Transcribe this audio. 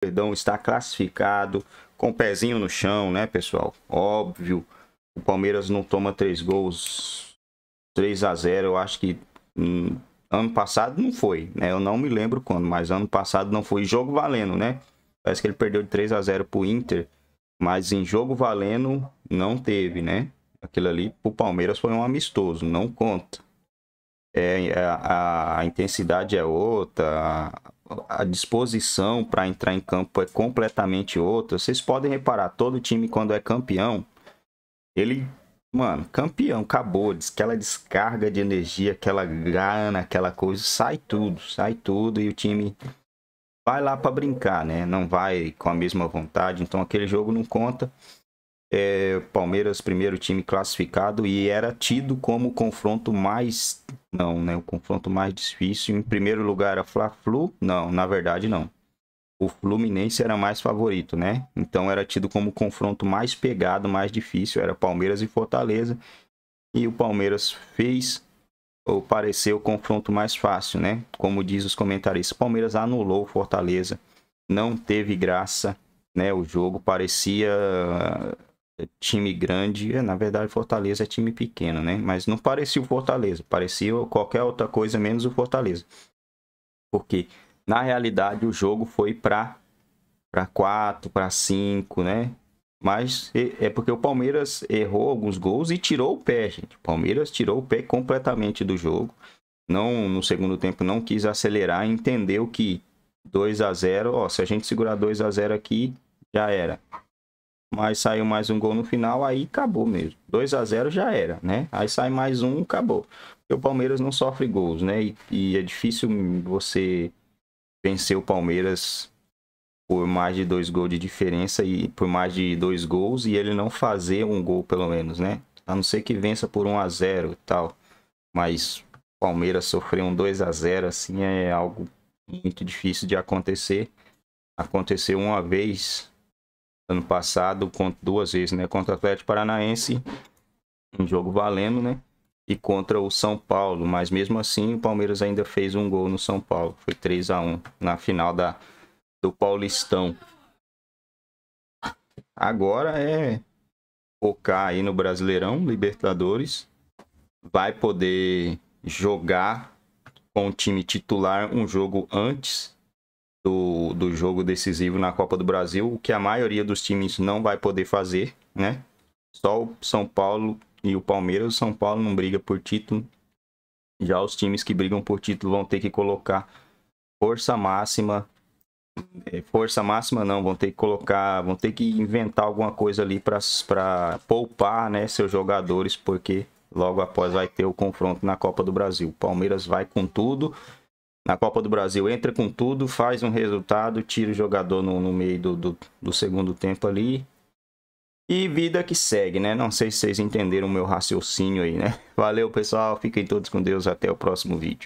perdão, está classificado com o pezinho no chão, né, pessoal? Óbvio, o Palmeiras não toma três gols, 3 a 0 eu acho que hum, ano passado não foi, né? Eu não me lembro quando, mas ano passado não foi. Jogo valendo, né? Parece que ele perdeu de 3 a 0 pro Inter, mas em jogo valendo não teve, né? Aquilo ali pro Palmeiras foi um amistoso, não conta. É, a, a intensidade é outra, a disposição para entrar em campo é completamente outra. Vocês podem reparar, todo time quando é campeão, ele, mano, campeão, acabou, aquela descarga de energia, aquela gana, aquela coisa, sai tudo, sai tudo e o time vai lá para brincar, né? Não vai com a mesma vontade, então aquele jogo não conta. É, Palmeiras primeiro time classificado e era tido como o confronto mais não, né? O confronto mais difícil. Em primeiro lugar, a Fla-Flu? Não, na verdade, não. O Fluminense era mais favorito, né? Então era tido como o confronto mais pegado, mais difícil. Era Palmeiras e Fortaleza. E o Palmeiras fez ou pareceu o confronto mais fácil, né? Como diz os comentaristas, Palmeiras anulou o Fortaleza. Não teve graça, né? O jogo parecia time grande, é, na verdade Fortaleza é time pequeno, né? Mas não parecia o Fortaleza, parecia qualquer outra coisa menos o Fortaleza. Porque na realidade o jogo foi para para 4, para 5, né? Mas é porque o Palmeiras errou alguns gols e tirou o pé, gente. O Palmeiras tirou o pé completamente do jogo. Não no segundo tempo não quis acelerar, entendeu que 2 a 0, ó, se a gente segurar 2 a 0 aqui, já era mas saiu mais um gol no final, aí acabou mesmo. 2 a 0 já era, né? Aí sai mais um, acabou. Porque o Palmeiras não sofre gols, né? E, e, é difícil você vencer o Palmeiras por mais de dois gols de diferença e por mais de dois gols e ele não fazer um gol pelo menos, né? A não ser que vença por 1 a 0 e tal. Mas Palmeiras sofrer um 2 a 0 assim é algo muito difícil de acontecer. Aconteceu uma vez ano passado, duas vezes, né? Contra o Atlético Paranaense, um jogo valendo, né? E contra o São Paulo. Mas mesmo assim, o Palmeiras ainda fez um gol no São Paulo. Foi 3 a 1 na final da, do Paulistão. Agora é focar aí no Brasileirão, Libertadores. Vai poder jogar com o time titular um jogo antes do, do jogo decisivo na Copa do Brasil, o que a maioria dos times não vai poder fazer, né? Só o São Paulo e o Palmeiras. O São Paulo não briga por título. Já os times que brigam por título vão ter que colocar força máxima. É, força máxima não, vão ter que colocar, vão ter que inventar alguma coisa ali para poupar né, seus jogadores, porque logo após vai ter o confronto na Copa do Brasil. O Palmeiras vai com tudo na Copa do Brasil entra com tudo, faz um resultado, tira o jogador no, no meio do, do, do, segundo tempo ali. E vida que segue, né? Não sei se vocês entenderam o meu raciocínio aí, né? Valeu, pessoal. Fiquem todos com Deus. Até o próximo vídeo.